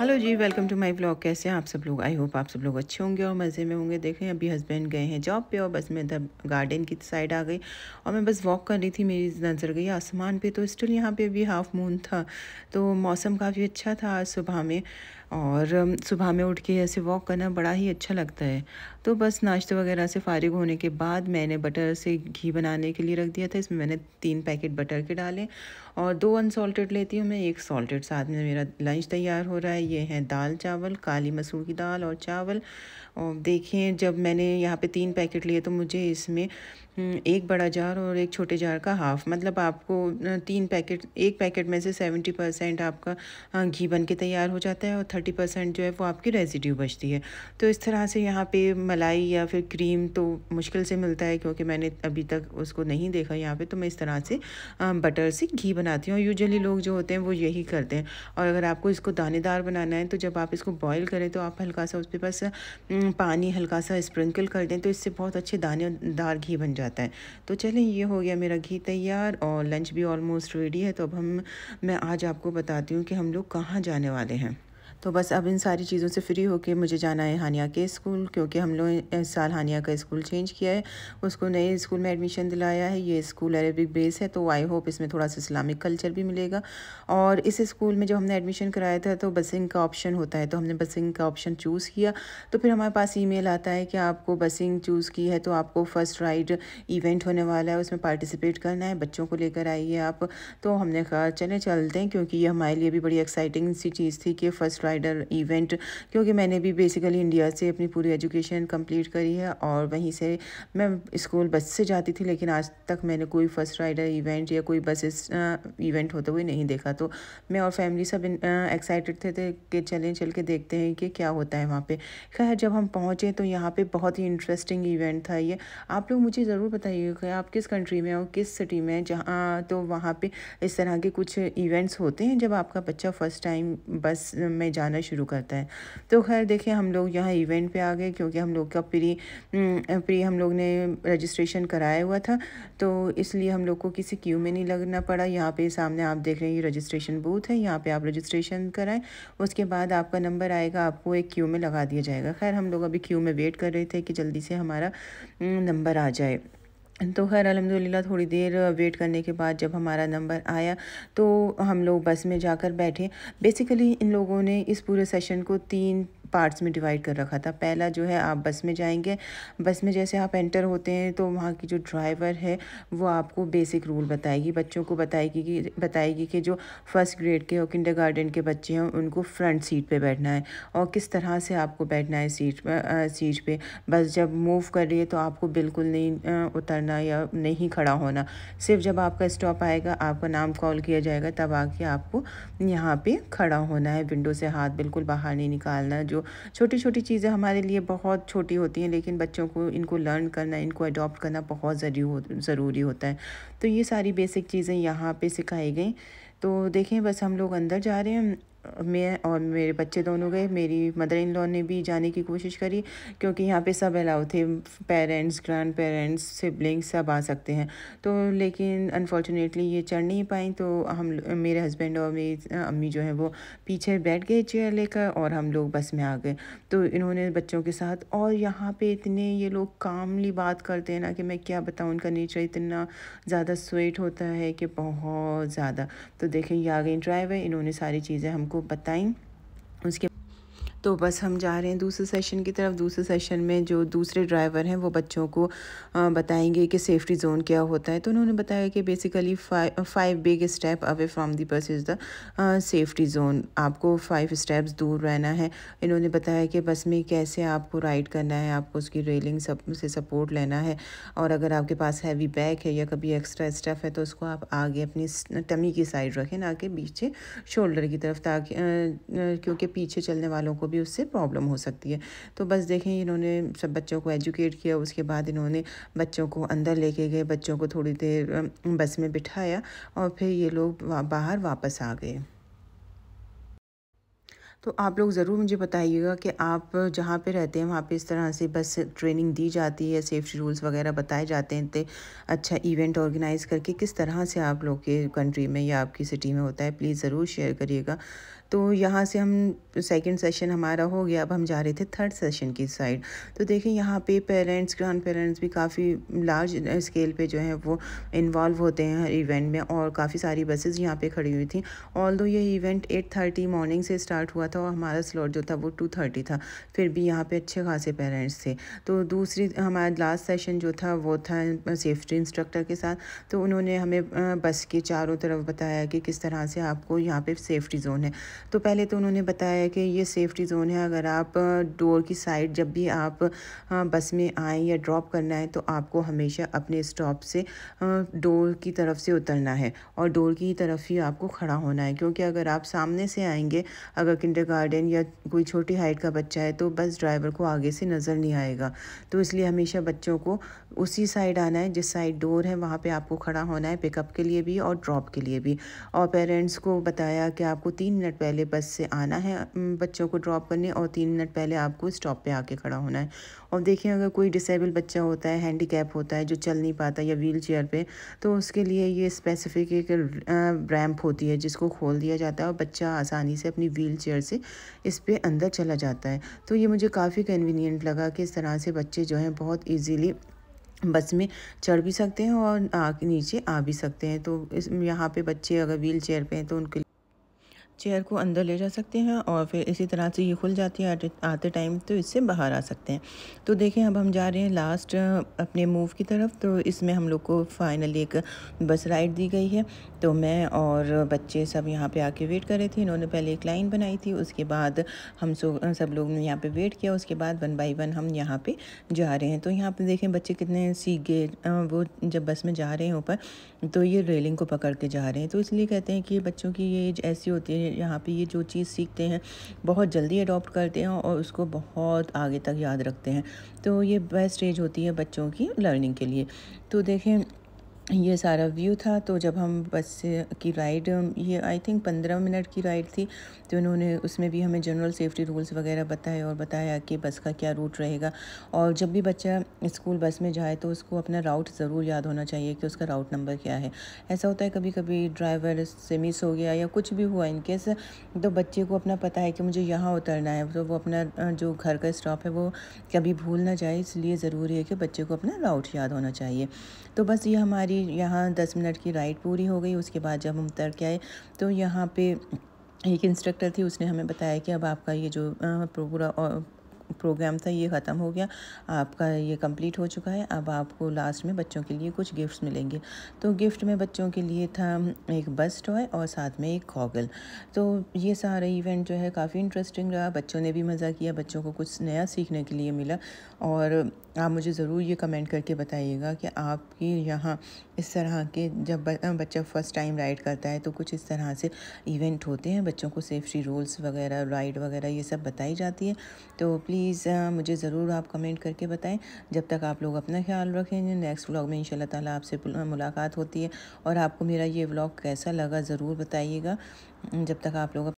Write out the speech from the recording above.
hello ji welcome to my blog कैसे हैं आप सब लोग आई होप आप सब लोग अच्छे होंगे और मज़े में होंगे देखें अभी हस्बैंड गए हैं जॉब पे और बस मैं इधर गार्डन की साइड आ गई और मैं बस वॉक कर रही थी मेरी नज़र गई आसमान पे तो स्टिल यहाँ पे अभी हाफ मून था तो मौसम काफ़ी अच्छा था आज सुबह में और सुबह में उठ के ऐसे वॉक करना बड़ा ही अच्छा लगता है तो बस नाश्ते वगैरह से फारिग होने के बाद मैंने बटर से घी बनाने के लिए रख दिया था इसमें मैंने तीन पैकेट बटर के डाले और दो अनसॉल्टेड लेती हूँ मैं एक सॉल्टेड साथ में मेरा लंच तैयार हो रहा है ये है दाल चावल काली मसूर की दाल और चावल और देखें जब मैंने यहाँ पे तीन पैकेट लिए तो मुझे इसमें हम्म, एक बड़ा जार और एक छोटे जार का हाफ़ मतलब आपको तीन पैकेट एक पैकेट में से सेवेंटी परसेंट आपका घी बन के तैयार हो जाता है और थर्टी परसेंट जो है वो आपकी रेजिड्यू बचती है तो इस तरह से यहाँ पे मलाई या फिर क्रीम तो मुश्किल से मिलता है क्योंकि मैंने अभी तक उसको नहीं देखा यहाँ पे तो मैं इस तरह से बटर से घी बनाती हूँ यूजली लोग जो होते हैं वो यही करते हैं और अगर आपको इसको दानेदार बनाना है तो जब आप इसको बॉयल करें तो आप हल्का सा उसके पास पानी हल्का सा स्प्रिंकल कर दें तो इससे बहुत अच्छे दानेदार घी बन जाता है तो चलें ये हो गया मेरा घी तैयार और लंच भी ऑलमोस्ट रेडी है तो अब हम मैं आज आपको बताती हूँ कि हम लोग कहाँ जाने वाले हैं तो बस अब इन सारी चीज़ों से फ्री होकर मुझे जाना है हानिया के स्कूल क्योंकि हम लोग इस साल हानिया का स्कूल चेंज किया है उसको नए स्कूल में एडमिशन दिलाया है ये स्कूल अरेबिक बेस है तो आई होप इसमें थोड़ा सा इस्लामिक कल्चर भी मिलेगा और इस स्कूल में जब हमने एडमिशन कराया था तो बसिंग का ऑप्शन होता है तो हमने बसिंग का ऑप्शन चूज़ किया तो फिर हमारे पास ई आता है कि आपको बसिंग चूज़ की है तो आपको फ़र्स्ट राइड इवेंट होने वाला है उसमें पार्टिसिपेट करना है बच्चों को लेकर आइए आप तो हमने कहा चले चलते हैं क्योंकि ये हमारे लिए भी बड़ी एक्साइटिंग सी चीज़ थी कि फ़र्स्ट राइडर इवेंट क्योंकि मैंने भी बेसिकली इंडिया से अपनी पूरी एजुकेशन कंप्लीट करी है और वहीं से मैं स्कूल बस से जाती थी लेकिन आज तक मैंने कोई फर्स्ट राइडर इवेंट या कोई बसेस इवेंट होते हुए नहीं देखा तो मैं और फैमिली सब एक्साइटेड थे, थे कि चलें चल के देखते हैं कि क्या होता है वहाँ पर खैर जब हम पहुँचे तो यहाँ पर बहुत ही इंटरेस्टिंग इवेंट था ये आप लोग मुझे ज़रूर बताइए कि आप किस कंट्री में हो किस सिटी में जहाँ तो वहाँ पर इस तरह के कुछ इवेंट्स होते हैं जब आपका बच्चा फर्स्ट टाइम बस में जाना शुरू करता है तो खैर देखिए हम लोग यहाँ इवेंट पे आ गए क्योंकि हम लोग का प्री हम्म, प्री हम लोग ने रजिस्ट्रेशन कराया हुआ था तो इसलिए हम लोग को किसी क्यू में नहीं लगना पड़ा यहाँ पे सामने आप देख रहे हैं ये रजिस्ट्रेशन बूथ है यहाँ पे आप रजिस्ट्रेशन कराएं उसके बाद आपका नंबर आएगा आपको एक क्यू में लगा दिया जाएगा खैर हम लोग अभी क्यू में वेट कर रहे थे कि जल्दी से हमारा नंबर हम्म, आ जाए तो खैर अलहमदिल्ला थोड़ी देर वेट करने के बाद जब हमारा नंबर आया तो हम लोग बस में जाकर बैठे बेसिकली इन लोगों ने इस पूरे सेशन को तीन पार्ट्स में डिवाइड कर रखा था पहला जो है आप बस में जाएंगे बस में जैसे आप एंटर होते हैं तो वहाँ की जो ड्राइवर है वो आपको बेसिक रूल बताएगी बच्चों को बताएगी कि बताएगी कि जो फर्स्ट ग्रेड के और किंडर गार्डन के बच्चे हैं उनको फ्रंट सीट पे बैठना है और किस तरह से आपको बैठना है सीट सीट पे बस जब मूव कर रही है तो आपको बिल्कुल नहीं उतरना या नहीं खड़ा होना सिर्फ जब आपका स्टॉप आएगा आपका नाम कॉल किया जाएगा तब आके आपको यहाँ पर खड़ा होना है विंडो से हाथ बिल्कुल बाहर नहीं निकालना जो जो छोटी छोटी चीज़ें हमारे लिए बहुत छोटी होती हैं लेकिन बच्चों को इनको लर्न करना इनको अडॉप्ट करना बहुत ज़रूरी हो ज़रूरी होता है तो ये सारी बेसिक चीज़ें यहाँ पर सिखाई गई तो देखें बस हम लोग अंदर जा रहे हैं मैं और मेरे बच्चे दोनों गए मेरी मदर इन लॉ ने भी जाने की कोशिश करी क्योंकि यहाँ पे सब अलाउ थे पेरेंट्स ग्रैंड पेरेंट्स सिबलिंग्स सब आ सकते हैं तो लेकिन अनफॉर्चुनेटली ये चढ़ नहीं पाई तो हम मेरे हस्बैंड और मेरी अम्मी जो है वो पीछे बैठ गए चेयर लेकर और हम लोग बस में आ गए तो इन्होंने बच्चों के साथ और यहाँ पर इतने ये लोग कामली बात करते हैं ना कि मैं क्या बताऊँ उनका नेचर इतना ज़्यादा स्वेट होता है कि बहुत ज़्यादा तो देखें ये आ गई ड्राइवर इन्होंने सारी चीज़ें हम को बताएं उसके तो बस हम जा रहे हैं दूसरे सेशन की तरफ दूसरे सेशन में जो दूसरे ड्राइवर हैं वो बच्चों को बताएंगे कि सेफ्टी जोन क्या होता है तो उन्होंने बताया कि basically five big step away from the bus is the safety zone आपको फाइव स्टेप्स दूर रहना है इन्होंने बताया कि बस में कैसे आपको राइड करना है आपको उसकी रेलिंग सब से सपोर्ट लेना है और अगर आपके पास हैवी बैग है या कभी एक्स्ट्रा स्टफ़ है तो उसको आप आगे अपनी टमी की साइड रखें ना कि पीछे शोल्डर की तरफ ताकि क्योंकि पीछे चलने वालों को भी उससे प्रॉब्लम हो सकती है तो बस देखें इन्होंने सब बच्चों को एजुकेट किया उसके बाद इन्होंने बच्चों को अंदर लेके गए बच्चों को थोड़ी देर बस में बिठाया और फिर ये लोग बाहर वापस आ गए तो आप लोग ज़रूर मुझे बताइएगा कि आप जहाँ पे रहते हैं वहाँ पे इस तरह से बस ट्रेनिंग दी जाती है सेफ्टी रूल्स वगैरह बताए जाते हैं तो अच्छा इवेंट ऑर्गेनाइज़ करके किस तरह से आप लोग के कंट्री में या आपकी सिटी में होता है प्लीज़ ज़रूर शेयर करिएगा तो यहाँ से हम सेकंड सेशन हमारा हो गया अब हम जा रहे थे थर्ड सेशन की साइड तो देखें यहाँ पे पेरेंट्स ग्रांड पेरेंट्स भी काफ़ी लार्ज स्केल पे जो है वो इन्वॉल्व होते हैं हर इवेंट में और काफ़ी सारी बसेस यहाँ पे खड़ी हुई थी ऑल दो ये इवेंट एट थर्टी मॉर्निंग से स्टार्ट हुआ था और हमारा स्लॉट जो था वो टू थर्टी था फिर भी यहाँ पर अच्छे खासे पेरेंट्स थे तो दूसरी हमारा लास्ट सेशन जो था वो था सेफ्टी इंस्ट्रक्टर के साथ तो उन्होंने हमें बस के चारों तरफ बताया कि किस तरह से आपको यहाँ पर सेफ्टी जोन है तो पहले तो उन्होंने बताया कि ये सेफ़्टी ज़ोन है अगर आप डोर की साइड जब भी आप बस में आएँ या ड्रॉप करना है तो आपको हमेशा अपने स्टॉप से डोर की तरफ से उतरना है और डोर की तरफ ही आपको खड़ा होना है क्योंकि अगर आप सामने से आएंगे अगर किंडर या कोई छोटी हाइट का बच्चा है तो बस ड्राइवर को आगे से नज़र नहीं आएगा तो इसलिए हमेशा बच्चों को उसी साइड आना है जिस साइड डोर है वहाँ पे आपको खड़ा होना है पिकअप के लिए भी और ड्रॉप के लिए भी और पेरेंट्स को बताया कि आपको तीन मिनट पहले बस से आना है बच्चों को ड्रॉप करने और तीन मिनट पहले आपको स्टॉप पे आके खड़ा होना है और देखिए अगर कोई डिसेबल बच्चा होता है हैंडीकैप होता है जो चल नहीं पाता या व्हील चेयर पर तो उसके लिए ये स्पेसिफिक एक रैम्प होती है जिसको खोल दिया जाता है और बच्चा आसानी से अपनी व्हील चेयर से इस पर अंदर चला जाता है तो ये मुझे काफ़ी कन्वीनियंट लगा कि इस तरह से बच्चे जो हैं बहुत ईजीली बस में चढ़ भी सकते हैं और आ नीचे आ भी सकते हैं तो इस यहाँ पे बच्चे अगर व्हील चेयर पर हैं तो उनके चेयर को अंदर ले जा सकते हैं और फिर इसी तरह से ये खुल जाती है आते, आते टाइम तो इससे बाहर आ सकते हैं तो देखें अब हम जा रहे हैं लास्ट अपने मूव की तरफ तो इसमें हम लोग को फाइनली एक बस राइड दी गई है तो मैं और बच्चे सब यहाँ पे आके वेट कर रहे थे इन्होंने पहले एक लाइन बनाई थी उसके बाद हम सब लोग ने यहाँ पर वेट किया उसके बाद वन बाई वन हम यहाँ पर जा रहे हैं तो यहाँ पर देखें बच्चे कितने सीख गए वो जब बस में जा रहे हैं ऊपर तो ये रेलिंग को पकड़ के जा रहे हैं तो इसलिए कहते हैं कि बच्चों की ये एज ऐसी होती है ये यहाँ पे ये जो चीज़ सीखते हैं बहुत जल्दी अडॉप्ट करते हैं और उसको बहुत आगे तक याद रखते हैं तो ये बेस्ट एज होती है बच्चों की लर्निंग के लिए तो देखें ये सारा व्यू था तो जब हम बस की राइड ये आई थिंक पंद्रह मिनट की राइड थी तो उन्होंने उसमें भी हमें जनरल सेफ्टी रूल्स वगैरह बताए और बताया कि बस का क्या रूट रहेगा और जब भी बच्चा स्कूल बस में जाए तो उसको अपना राउट ज़रूर याद होना चाहिए कि उसका राउट नंबर क्या है ऐसा होता है कभी कभी ड्राइवर से मिस हो गया या कुछ भी हुआ इनकेस तो बच्चे को अपना पता है कि मुझे यहाँ उतरना है तो वो अपना जो घर का स्टॉप है वो कभी भूल ना जाए इसलिए ज़रूरी है कि बच्चे को अपना राउट याद होना चाहिए तो बस ये हमारी यहाँ दस मिनट की राइड पूरी हो गई उसके बाद जब हम उतर के आए तो यहाँ पे एक इंस्ट्रक्टर थी उसने हमें बताया कि अब आपका ये जो पूरा प्रोग्राम था ये ख़त्म हो गया आपका ये कंप्लीट हो चुका है अब आपको लास्ट में बच्चों के लिए कुछ गिफ्ट्स मिलेंगे तो गिफ्ट में बच्चों के लिए था एक बस टॉय और साथ में एक गॉगल तो ये सारा इवेंट जो है काफ़ी इंटरेस्टिंग रहा बच्चों ने भी मज़ा किया बच्चों को कुछ नया सीखने के लिए मिला और आप मुझे ज़रूर ये कमेंट करके बताइएगा कि आपकी यहाँ इस तरह के जब बच्चा फ़र्स्ट टाइम राइड करता है तो कुछ इस तरह से इवेंट होते हैं बच्चों को सेफ्टी रूल्स वगैरह राइड वगैरह ये सब बताई जाती है तो प्लीज़ मुझे ज़रूर आप कमेंट करके बताएं जब तक आप लोग अपना ख्याल रखेंगे नेक्स्ट व्लॉग में इन ताला आपसे मुलाकात होती है और आपको मेरा ये व्लॉग कैसा लगा ज़रूर बताइएगा जब तक आप लोग